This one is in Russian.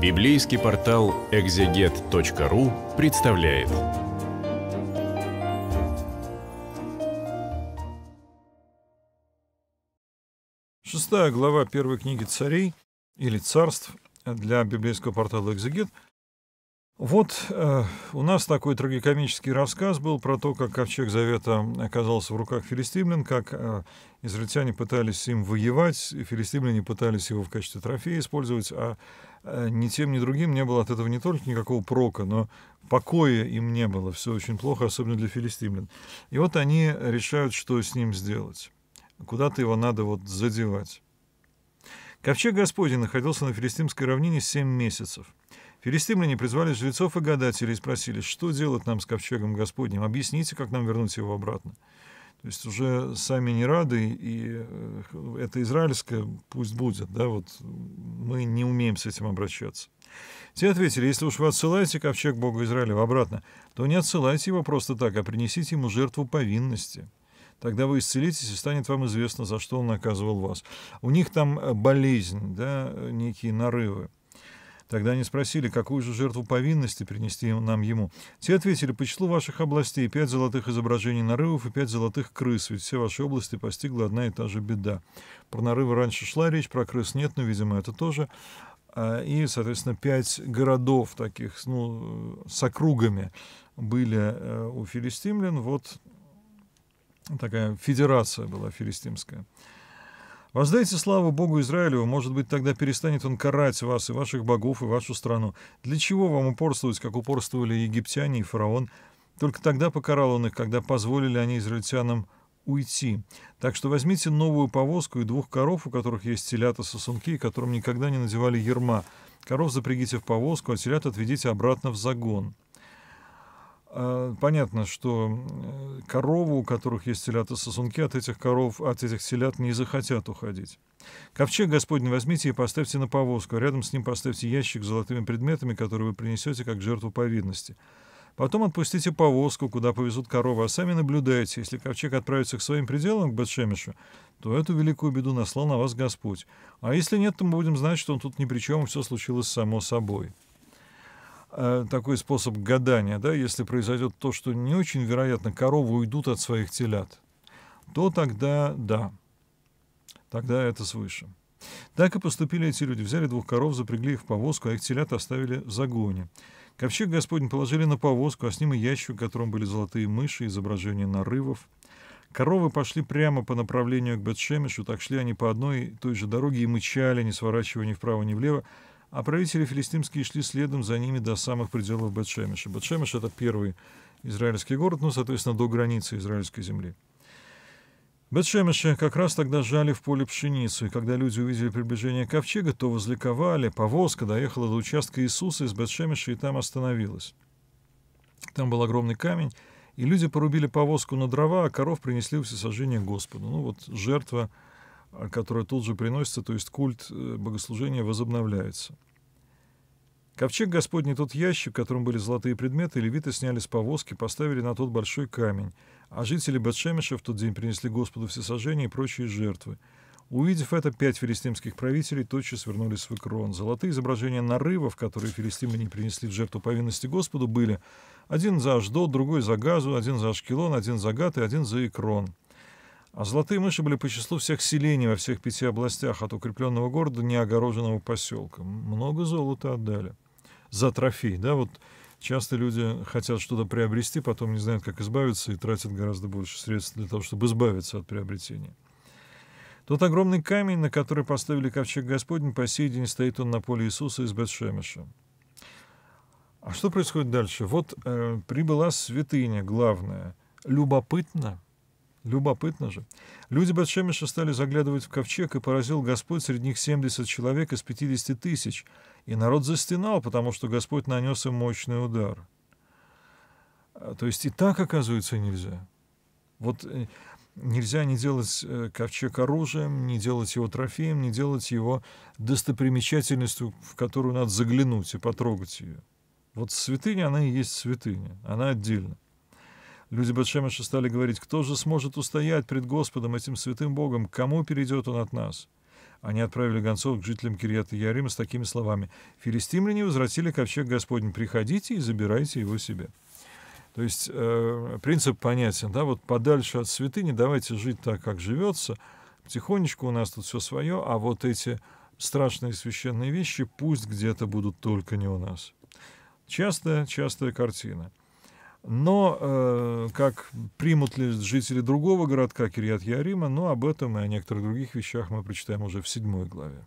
Библейский портал экзегет.ру представляет. Шестая глава первой книги царей или царств для библейского портала «Экзегет». Вот э, у нас такой трагикомический рассказ был про то, как Ковчег Завета оказался в руках филистимлян, как э, израильтяне пытались им воевать, филистимляне пытались его в качестве трофея использовать, а Э, ни тем, ни другим не было от этого не только никакого прока, но покоя им не было. Все очень плохо, особенно для филистимлян. И вот они решают, что с ним сделать. Куда-то его надо вот задевать. Ковчег Господень находился на филистимской равнине 7 месяцев. Филистимляне призвали жрецов и гадателей и спросили, что делать нам с ковчегом Господним, объясните, как нам вернуть его обратно. То есть уже сами не рады, и э, это израильское пусть будет, да, вот мы не умеем с этим обращаться. Те ответили, если уж вы отсылаете ковчег Бога Израиля в обратно, то не отсылайте его просто так, а принесите ему жертву повинности. Тогда вы исцелитесь, и станет вам известно, за что он наказывал вас. У них там э, болезнь, да, некие нарывы. Тогда они спросили, какую же жертву повинности принести нам ему. Те ответили, по числу ваших областей, пять золотых изображений нарывов и пять золотых крыс, ведь все ваши области постигла одна и та же беда. Про нарывы раньше шла речь, про крыс нет, но, видимо, это тоже. А, и, соответственно, пять городов таких, ну, с округами были э, у филистимлян. Вот такая федерация была филистимская. Воздайте славу Богу Израилеву, может быть, тогда перестанет он карать вас и ваших богов, и вашу страну. Для чего вам упорствовать, как упорствовали египтяне и фараон? Только тогда покарал он их, когда позволили они израильтянам уйти. Так что возьмите новую повозку и двух коров, у которых есть телята сосунки, которым никогда не надевали ерма. Коров запрягите в повозку, а телят отведите обратно в загон. А, понятно, что э, коровы, у которых есть телята сосунки, от этих коров, от этих телят не захотят уходить. Ковчег Господень возьмите и поставьте на повозку, а рядом с ним поставьте ящик с золотыми предметами, которые вы принесете как жертву повинности. Потом отпустите повозку, куда повезут коровы, а сами наблюдайте. Если ковчег отправится к своим пределам, к Бетшемишу, то эту великую беду наслал на вас Господь. А если нет, то мы будем знать, что он тут ни при чем, и все случилось само собой». Э, такой способ гадания, да, если произойдет то, что не очень вероятно, коровы уйдут от своих телят, то тогда да, тогда это свыше. Так и поступили эти люди. Взяли двух коров, запрягли их в повозку, а их телят оставили в загоне. Ковчег Господень положили на повозку, а с ним и ящик, в котором были золотые мыши, изображения нарывов. Коровы пошли прямо по направлению к Бетшемешу, так шли они по одной и той же дороге и мычали, не сворачивая ни вправо, ни влево. А правители филистимские шли следом за ними до самых пределов Бетшемеша. Бетшемеш это первый израильский город, ну, соответственно, до границы израильской земли. Бетшемеша как раз тогда жали в поле пшеницу, и когда люди увидели приближение ковчега, то возликовали, повозка доехала до участка Иисуса из Бетшемеша и там остановилась. Там был огромный камень, и люди порубили повозку на дрова, а коров принесли в сожжение Господу. Ну вот жертва — а, которая тут же приносится, то есть культ э, богослужения возобновляется. Ковчег Господний тот ящик, в котором были золотые предметы, левиты сняли с повозки, поставили на тот большой камень, а жители Бетшемеша в тот день принесли Господу всесожжение и прочие жертвы. Увидев это, пять филистимских правителей тотчас вернулись свой крон. Золотые изображения нарывов, которые не принесли в жертву повинности Господу, были один за Аждот, другой за Газу, один за Ашкелон, один за Гат и один за Икрон. А золотые мыши были по числу всех селений во всех пяти областях от укрепленного города неогороженного поселка. Много золота отдали. За трофей, да, вот часто люди хотят что-то приобрести, потом не знают, как избавиться, и тратят гораздо больше средств для того, чтобы избавиться от приобретения. Тот огромный камень, на который поставили ковчег Господень, по сей день стоит он на поле Иисуса из Бетшемеша. А что происходит дальше? Вот э, прибыла святыня главная. Любопытно – Любопытно же. Люди Батшемиша стали заглядывать в ковчег, и поразил Господь среди них 70 человек из 50 тысяч, и народ застенал, потому что Господь нанес им мощный удар. А, то есть и так, оказывается, нельзя. Вот э, нельзя не делать э, ковчег оружием, не делать его трофеем, не делать его достопримечательностью, в которую надо заглянуть и потрогать ее. Вот святыня, она и есть святыня, она отдельно. Люди Батшемеша стали говорить, кто же сможет устоять пред Господом, этим святым Богом, кому перейдет он от нас? Они отправили гонцов к жителям Кирьята Ярима с такими словами. «Филистимляне возвратили ковчег Господень, приходите и забирайте его себе». То есть э, принцип понятен, да, вот подальше от святыни давайте жить так, как живется, потихонечку у нас тут все свое, а вот эти страшные священные вещи пусть где-то будут только не у нас. Частая, частая картина – но э, как примут ли жители другого городка Кирьят-Ярима, ну, об этом и о некоторых других вещах мы прочитаем уже в седьмой главе.